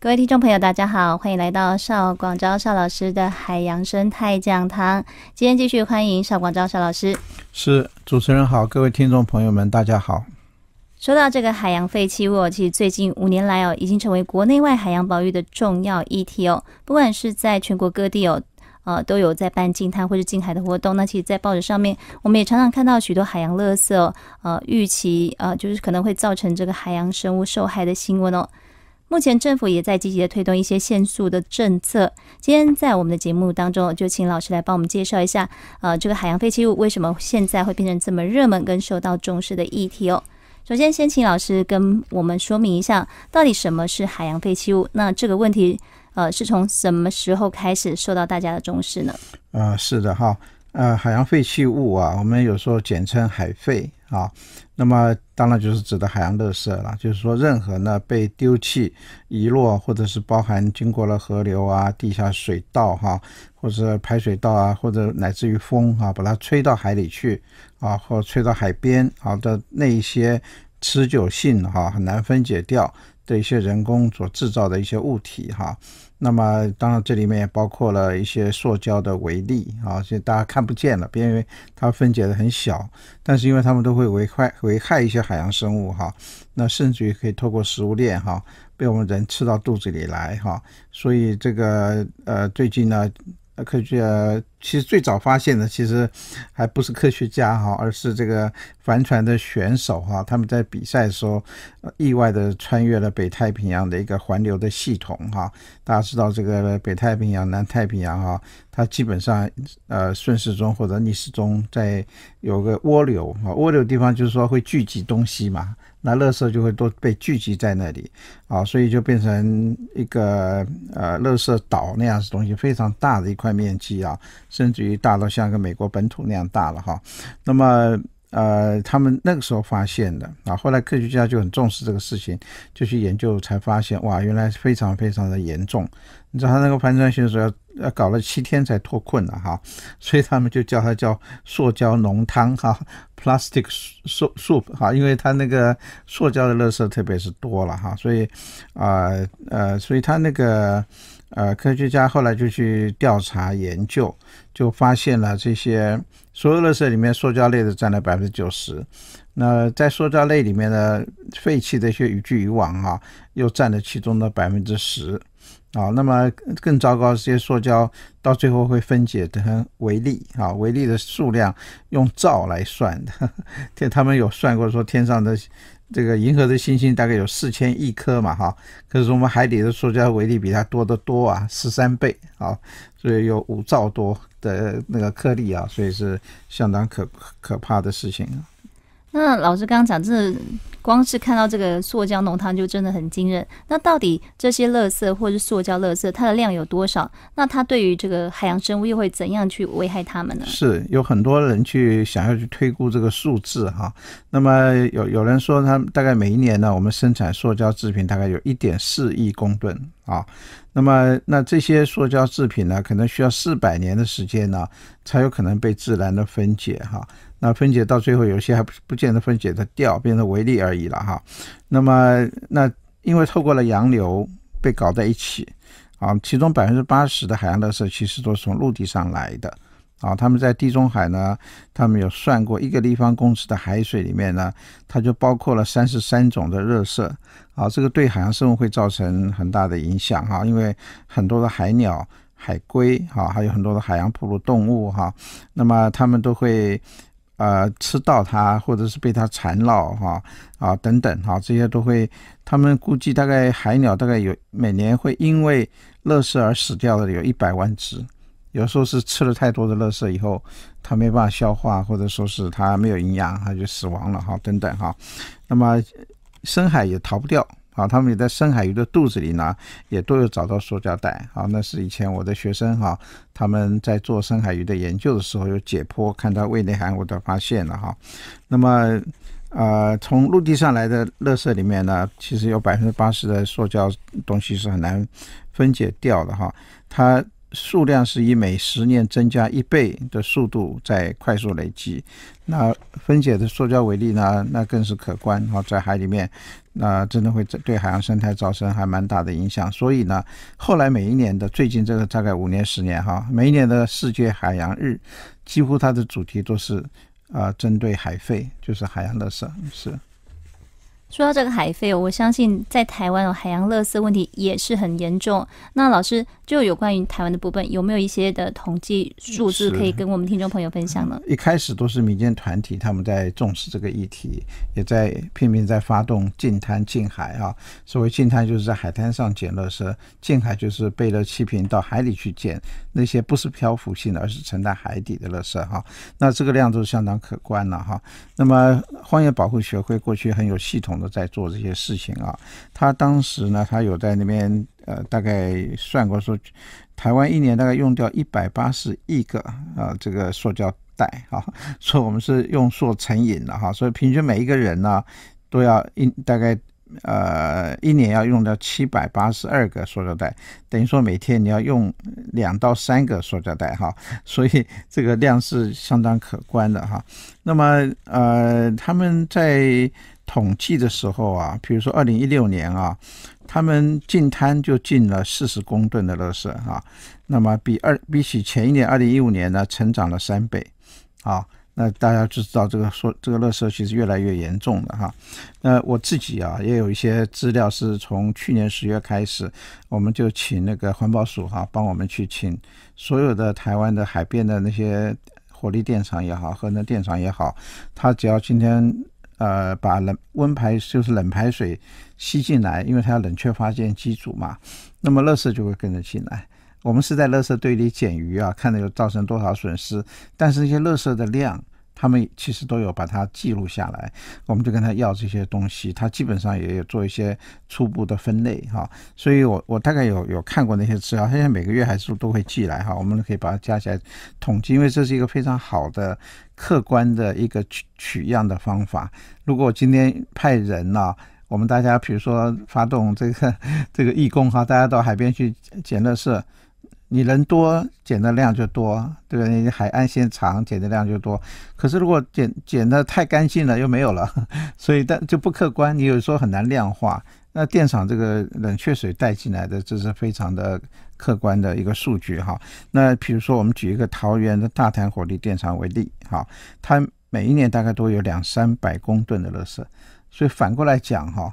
各位听众朋友，大家好，欢迎来到邵广昭邵老师的海洋生态讲堂。今天继续欢迎邵广昭邵老师。是主持人好，各位听众朋友们，大家好。说到这个海洋废弃物，其实最近五年来哦，已经成为国内外海洋保育的重要议题哦。不管是在全国各地哦，呃，都有在办近滩或是近海的活动。那其实，在报纸上面，我们也常常看到许多海洋垃圾，哦，呃，预期呃，就是可能会造成这个海洋生物受害的新闻哦。目前政府也在积极的推动一些限速的政策。今天在我们的节目当中，就请老师来帮我们介绍一下，呃，这个海洋废弃物为什么现在会变成这么热门跟受到重视的议题哦。首先，先请老师跟我们说明一下，到底什么是海洋废弃物？那这个问题，呃，是从什么时候开始受到大家的重视呢？呃，是的哈，呃，海洋废弃物啊，我们有时候简称海废啊。那么，当然就是指的海洋垃圾了，就是说，任何呢被丢弃、遗落，或者是包含经过了河流啊、地下水道哈，或者排水道啊，或者乃至于风啊，把它吹到海里去啊，或吹到海边啊的那一些持久性哈，很难分解掉。的一些人工所制造的一些物体哈，那么当然这里面也包括了一些塑胶的微粒啊，就大家看不见了，因为它分解的很小，但是因为它们都会危害危害一些海洋生物哈，那甚至于可以透过食物链哈，被我们人吃到肚子里来哈，所以这个呃最近呢。科学其实最早发现的，其实还不是科学家哈，而是这个帆船的选手哈，他们在比赛的时候，意外的穿越了北太平洋的一个环流的系统哈。大家知道这个北太平洋、南太平洋哈，它基本上呃顺时钟或者逆时钟在有个涡流啊，涡流地方就是说会聚集东西嘛。那垃圾就会都被聚集在那里，啊，所以就变成一个呃垃圾岛那样子东西，非常大的一块面积啊，甚至于大到像个美国本土那样大了哈。那么呃，他们那个时候发现的啊，后来科学家就很重视这个事情，就去研究才发现，哇，原来非常非常的严重。你知道他那个盘状星系要。呃，搞了七天才脱困了哈，所以他们就叫它叫“塑胶浓汤”哈，plastic soup 哈，因为它那个塑胶的垃圾特别是多了哈，所以，啊呃，所以它那个呃科学家后来就去调查研究，就发现了这些所有垃圾里面，塑胶类的占了百分之九十。那在塑胶类里面呢，废弃的一些渔具渔网啊，又占了其中的百分之十，啊，那么更糟糕，这些塑胶到最后会分解成微粒啊，微粒的数量用兆来算的，他们有算过说天上的这个银河的星星大概有四千亿颗嘛，哈，可是我们海底的塑胶微粒比它多得多啊，十三倍啊，所以有五兆多的那个颗粒啊，所以是相当可可怕的事情啊。那老师刚刚讲，真的光是看到这个塑胶浓汤就真的很惊人。那到底这些垃圾或是塑胶垃圾，它的量有多少？那它对于这个海洋生物又会怎样去危害它们呢？是有很多人去想要去推估这个数字哈。那么有有人说，他大概每一年呢，我们生产塑胶制品大概有一点四亿公吨。啊，那么那这些塑胶制品呢，可能需要四百年的时间呢，才有可能被自然的分解哈。那分解到最后，有些还不不见得分解得掉，变成微粒而已了哈。那么那因为透过了洋流被搞在一起，啊，其中百分之八十的海洋的圾其是都是从陆地上来的。啊，他们在地中海呢，他们有算过一个立方公尺的海水里面呢，它就包括了三十三种的热色。啊，这个对海洋生物会造成很大的影响哈，因为很多的海鸟、海龟哈，还有很多的海洋哺乳动物哈，那么他们都会呃吃到它，或者是被它缠绕哈啊等等哈，这些都会，他们估计大概海鸟大概有每年会因为热色而死掉的有一百万只。有时候是吃了太多的垃圾以后，它没办法消化，或者说是它没有营养，它就死亡了哈，等等哈。那么深海也逃不掉啊，他们也在深海鱼的肚子里呢，也都有找到塑胶袋啊。那是以前我的学生哈，他们在做深海鱼的研究的时候有解剖，看到胃内含物的发现了哈。那么呃，从陆地上来的垃圾里面呢，其实有百分之八十的塑胶东西是很难分解掉的哈，它。数量是以每十年增加一倍的速度在快速累积，那分解的塑胶为例呢，那更是可观哈，在海里面，那真的会对海洋生态造成还蛮大的影响。所以呢，后来每一年的最近这个大概五年、十年哈，每一年的世界海洋日，几乎它的主题都是啊，针对海废，就是海洋的损失。说到这个海费哦，我相信在台湾哦，海洋垃圾问题也是很严重。那老师就有关于台湾的部分，有没有一些的统计数字可以跟我们听众朋友分享呢？一开始都是民间团体他们在重视这个议题，也在拼命在发动禁滩禁海啊。所谓禁滩就是在海滩上捡垃圾，禁海就是背着气瓶到海里去捡那些不是漂浮性的，而是沉在海底的垃圾哈。那这个量都是相当可观了哈。那么，荒野保护学会过去很有系统。在做这些事情啊，他当时呢，他有在那边呃，大概算过说，台湾一年大概用掉一百八十亿个啊，这个塑胶袋啊，所 以我们是用塑成瘾了哈，所以平均每一个人呢，都要一大概呃一年要用掉七百八十二个塑胶袋，等于说每天你要用两到三个塑胶袋哈，所以这个量是相当可观的哈。那么呃，他们在。统计的时候啊，比如说二零一六年啊，他们进滩就进了四十公吨的垃圾啊，那么比二比起前一年二零一五年呢，成长了三倍啊，那大家就知道这个说这个垃圾其实越来越严重了哈。那我自己啊，也有一些资料是从去年十月开始，我们就请那个环保署哈帮我们去请所有的台湾的海边的那些火力电厂也好核能电厂也好，他只要今天。呃，把冷温排就是冷排水吸进来，因为它要冷却发电机组嘛。那么热色就会跟着进来，我们是在乐色堆里捡鱼啊，看它有造成多少损失。但是那些乐色的量。他们其实都有把它记录下来，我们就跟他要这些东西，他基本上也有做一些初步的分类哈，所以我我大概有有看过那些资料，他现在每个月还是都会寄来哈，我们可以把它加起来统计，因为这是一个非常好的客观的一个取取样的方法。如果今天派人呢，我们大家比如说发动这个这个义工哈，大家到海边去捡的是。你人多，捡的量就多，对不对？你海岸线长，捡的量就多。可是如果捡捡的太干净了，又没有了，所以但就不客观。你有时候很难量化。那电厂这个冷却水带进来的，这是非常的客观的一个数据哈。那比如说，我们举一个桃园的大潭火力电厂为例哈，它每一年大概都有两三百公吨的热释，所以反过来讲哈。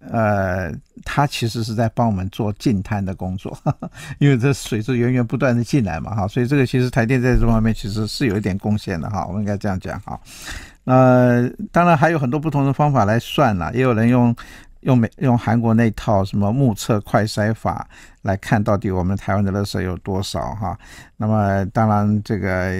呃，他其实是在帮我们做进滩的工作，因为这水是源源不断的进来嘛，哈，所以这个其实台电在这方面其实是有一点贡献的，哈，我们应该这样讲，哈。呃，当然还有很多不同的方法来算了，也有人用。用美用韩国那套什么目测快筛法来看，到底我们台湾的垃圾有多少哈？那么当然这个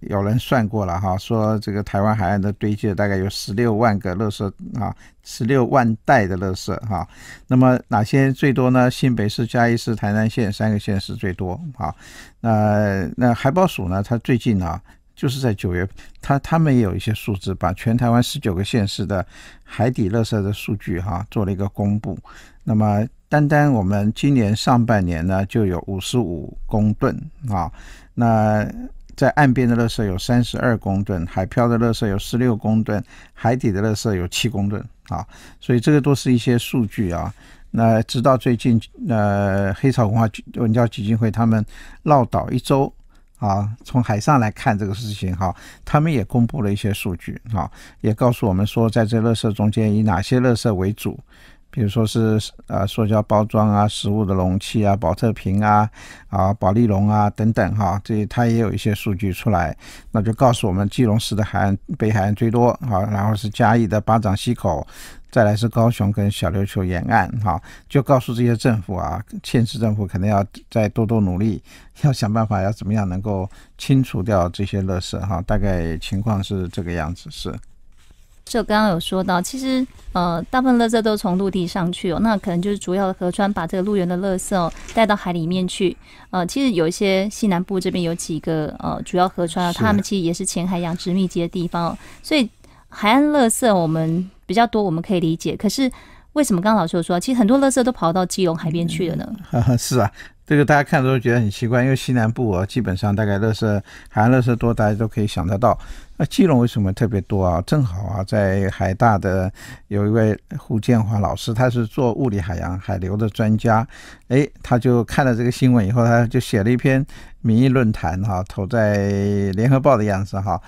有人算过了哈，说这个台湾海岸的堆积大概有十六万个垃圾啊，十六万袋的垃圾哈。那么哪些最多呢？新北市、嘉义市、台南县三个县市最多啊。那那海保署呢？它最近呢？就是在九月，他他们也有一些数字，把全台湾十九个县市的海底垃圾的数据哈做了一个公布。那么，单单我们今年上半年呢，就有五十五公吨啊。那在岸边的垃圾有三十二公吨，海漂的垃圾有十六公吨，海底的垃圾有七公吨啊。所以这个都是一些数据啊。那直到最近，呃，黑潮文化文教基金会他们绕岛一周。啊，从海上来看这个事情哈，他们也公布了一些数据啊，也告诉我们说，在这垃圾中间以哪些垃圾为主。比如说是呃，塑胶包装啊，食物的容器啊，保特瓶啊，啊，保利龙啊等等哈，这它也有一些数据出来，那就告诉我们，基隆市的海岸北海岸最多啊，然后是嘉义的巴掌溪口，再来是高雄跟小琉球沿岸哈，就告诉这些政府啊，县市政府肯定要再多多努力，要想办法要怎么样能够清除掉这些垃圾哈，大概情况是这个样子是。就刚刚有说到，其实呃，大部分垃圾都从陆地上去哦，那可能就是主要的河川把这个陆源的垃圾哦带到海里面去。呃，其实有一些西南部这边有几个呃主要河川，啊，他们其实也是浅海养殖密集的地方，所以海岸垃圾我们比较多，我们可以理解。可是为什么刚刚老师有说，其实很多垃圾都跑到基隆海边去了呢？呵 是啊，这个大家看都觉得很奇怪，因为西南部啊，基本上大概乐色海岸乐色多，大家都可以想得到。那基隆为什么特别多啊？正好啊，在海大的有一位胡建华老师，他是做物理海洋、海流的专家。哎，他就看了这个新闻以后，他就写了一篇民意论坛哈，投在联合报的样子哈。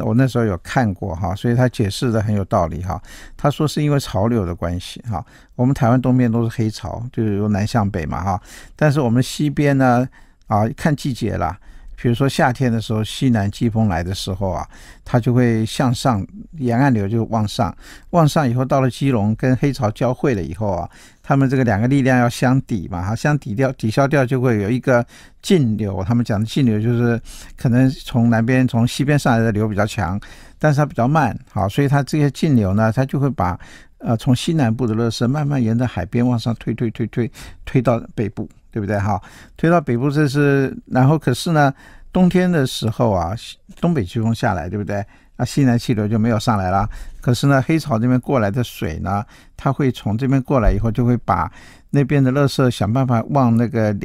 我那时候有看过哈，所以他解释的很有道理哈。他说是因为潮流的关系哈。我们台湾东边都是黑潮，就是由南向北嘛哈。但是我们西边呢，啊，看季节了。比如说夏天的时候，西南季风来的时候啊，它就会向上，沿岸流就往上，往上以后到了基隆跟黑潮交汇了以后啊，他们这个两个力量要相抵嘛，哈，相抵掉、抵消掉，就会有一个径流。他们讲的径流就是可能从南边、从西边上来的流比较强，但是它比较慢，好，所以它这些径流呢，它就会把呃从西南部的热势慢慢沿着海边往上推、推、推、推、推到北部。对不对哈？推到北部这是，然后可是呢，冬天的时候啊，东北季风下来，对不对？啊，西南气流就没有上来了。可是呢，黑潮这边过来的水呢，它会从这边过来以后，就会把那边的垃色想办法往那个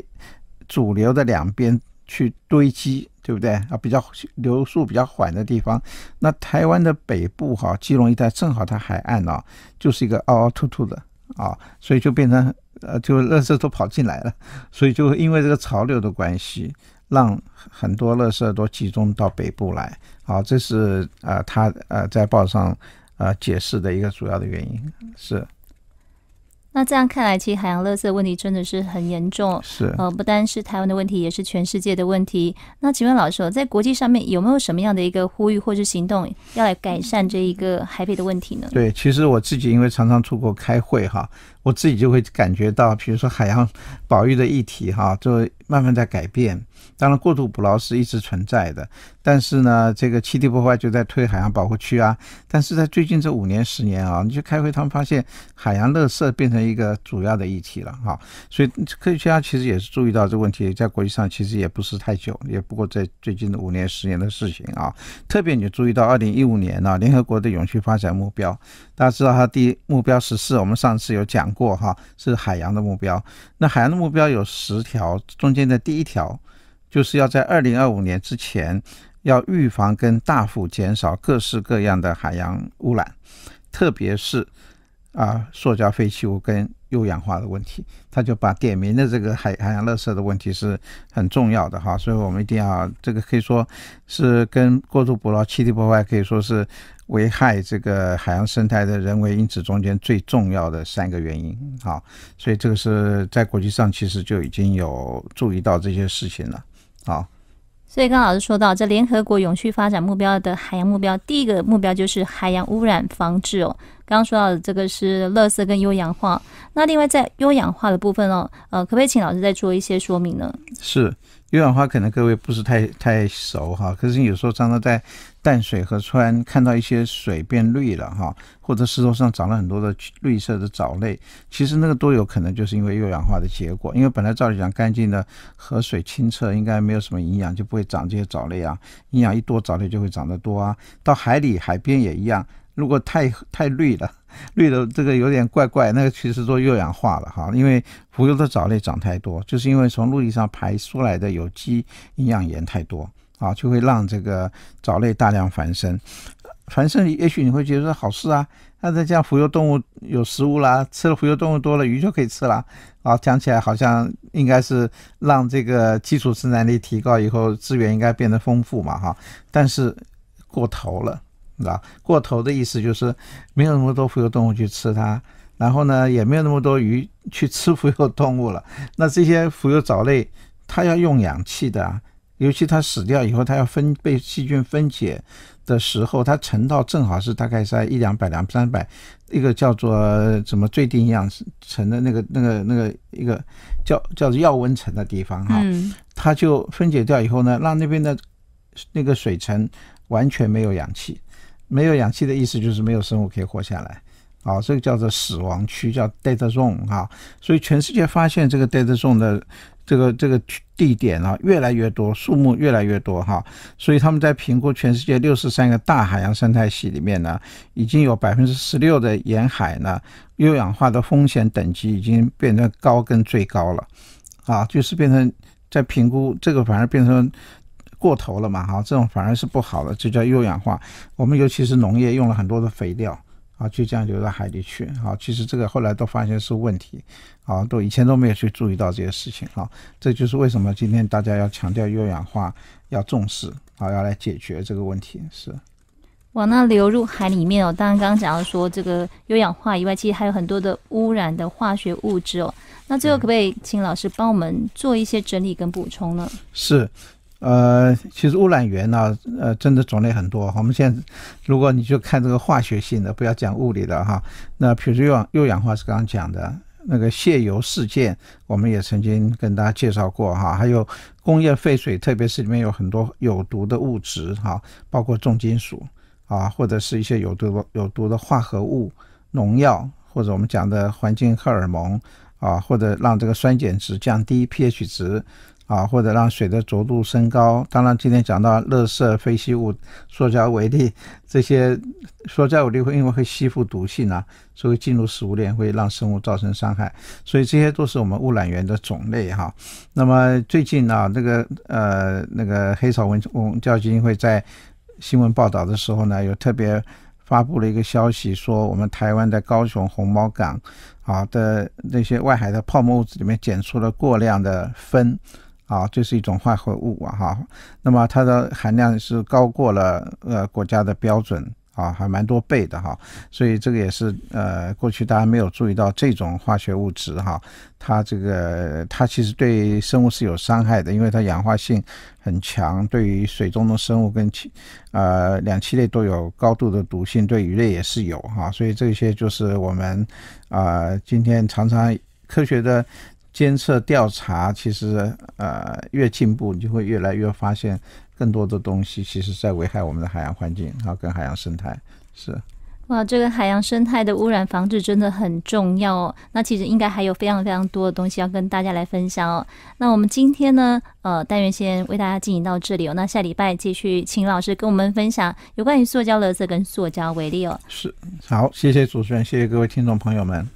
主流的两边去堆积，对不对？啊，比较流速比较缓的地方，那台湾的北部哈，基隆一带正好它海岸啊，就是一个凹凹凸凸的。啊，所以就变成，呃，就乐色都跑进来了，所以就因为这个潮流的关系，让很多乐色都集中到北部来。好，这是呃，他呃在报上呃解释的一个主要的原因是。那这样看来，其实海洋垃圾问题真的是很严重。是，呃，不单是台湾的问题，也是全世界的问题。那请问老师，在国际上面有没有什么样的一个呼吁或是行动，要来改善这一个海北的问题呢？对，其实我自己因为常常出国开会哈，我自己就会感觉到，比如说海洋保育的议题哈，就慢慢在改变。当然，过度捕捞是一直存在的，但是呢，这个气体破坏就在推海洋保护区啊。但是在最近这五年、十年啊，你去开会，他们发现海洋垃圾变成一个主要的议题了哈。所以科学家其实也是注意到这个问题，在国际上其实也不是太久，也不过在最近的五年、十年的事情啊。特别你注意到二零一五年啊，联合国的永续发展目标，大家知道它第目标十四，我们上次有讲过哈，是海洋的目标。那海洋的目标有十条，中间的第一条。就是要在二零二五年之前，要预防跟大幅减少各式各样的海洋污染，特别是啊，塑胶废弃物跟油氧化的问题。他就把点名的这个海海洋垃圾的问题是很重要的哈，所以我们一定要这个可以说是跟过度捕捞、气体破坏可以说是危害这个海洋生态的人为因子中间最重要的三个原因好，所以这个是在国际上其实就已经有注意到这些事情了。好，所以刚老师说到，这联合国永续发展目标的海洋目标，第一个目标就是海洋污染防治哦。刚刚说到的这个是垃圾跟优氧化，那另外在优氧化的部分哦，呃，可不可以请老师再做一些说明呢？是优氧化，可能各位不是太太熟哈，可是有时候常常在。淡水河川看到一些水变绿了哈，或者石头上长了很多的绿色的藻类，其实那个都有可能就是因为又氧化的结果。因为本来照理讲干净的河水清澈，应该没有什么营养，就不会长这些藻类啊。营养一多，藻类就会长得多啊。到海里海边也一样，如果太太绿了，绿的这个有点怪怪，那个其实都又氧化了哈，因为浮游的藻类长太多，就是因为从陆地上排出来的有机营养盐太多。啊，就会让这个藻类大量繁生，繁生，也许你会觉得好事啊，那这样浮游动物有食物啦，吃了浮游动物多了，鱼就可以吃了。啊，讲起来好像应该是让这个基础生产力提高以后，资源应该变得丰富嘛，哈。但是过头了，啊，过头的意思就是没有那么多浮游动物去吃它，然后呢，也没有那么多鱼去吃浮游动物了。那这些浮游藻类，它要用氧气的啊。尤其它死掉以后，它要分被细菌分解的时候，它沉到正好是大概在一两百、两三百，一个叫做什么最低营养层的那个、那个、那个一个叫叫做药温层的地方哈，它就分解掉以后呢，让那边的，那个水层完全没有氧气，没有氧气的意思就是没有生物可以活下来，好，这个叫做死亡区，叫 dead zone 哈，所以全世界发现这个 dead zone 的。这个这个地点啊越来越多，树木越来越多哈，所以他们在评估全世界六十三个大海洋生态系里面呢，已经有百分之十六的沿海呢，优氧化的风险等级已经变成高跟最高了，啊，就是变成在评估这个反而变成过头了嘛哈，这种反而是不好的，就叫优氧化。我们尤其是农业用了很多的肥料。啊，就这样流到海里去。好，其实这个后来都发现是问题，好，都以前都没有去注意到这些事情。啊，这就是为什么今天大家要强调优氧化，要重视，啊，要来解决这个问题。是。哇，那流入海里面哦，当然刚刚讲到说这个优氧化以外，其实还有很多的污染的化学物质哦。那最后可不可以请老师帮我们做一些整理跟补充呢？是。呃，其实污染源呢，呃，真的种类很多。我们现在，如果你就看这个化学性的，不要讲物理的哈。那比如说，氧、氧氧化是刚刚讲的。那个泄油事件，我们也曾经跟大家介绍过哈。还有工业废水，特别是里面有很多有毒的物质哈，包括重金属啊，或者是一些有毒的有毒的化合物、农药，或者我们讲的环境荷尔蒙啊，或者让这个酸碱值降低 pH 值。啊，或者让水的浊度升高。当然，今天讲到乐色非吸物、塑胶为例，这些塑胶例会因为会吸附毒性啊，所以进入食物链会让生物造成伤害。所以这些都是我们污染源的种类哈。那么最近啊，那个呃那个黑潮文教基金会在新闻报道的时候呢，有特别发布了一个消息，说我们台湾的高雄红毛港啊的那些外海的泡沫物质里面检出了过量的酚。啊，这是一种化合物啊，哈，那么它的含量是高过了呃国家的标准啊，还蛮多倍的哈，所以这个也是呃过去大家没有注意到这种化学物质哈，它这个它其实对生物是有伤害的，因为它氧化性很强，对于水中的生物跟气呃两栖类都有高度的毒性，对鱼类也是有哈，所以这些就是我们啊今天常常科学的。监测调查其实，呃，越进步，你就会越来越发现更多的东西，其实在危害我们的海洋环境后跟海洋生态是。哇，这个海洋生态的污染防治真的很重要哦。那其实应该还有非常非常多的东西要跟大家来分享哦。那我们今天呢，呃，但愿先为大家进行到这里哦。那下礼拜继续，请老师跟我们分享有关于塑胶垃圾跟塑胶为例哦。是，好，谢谢主持人，谢谢各位听众朋友们。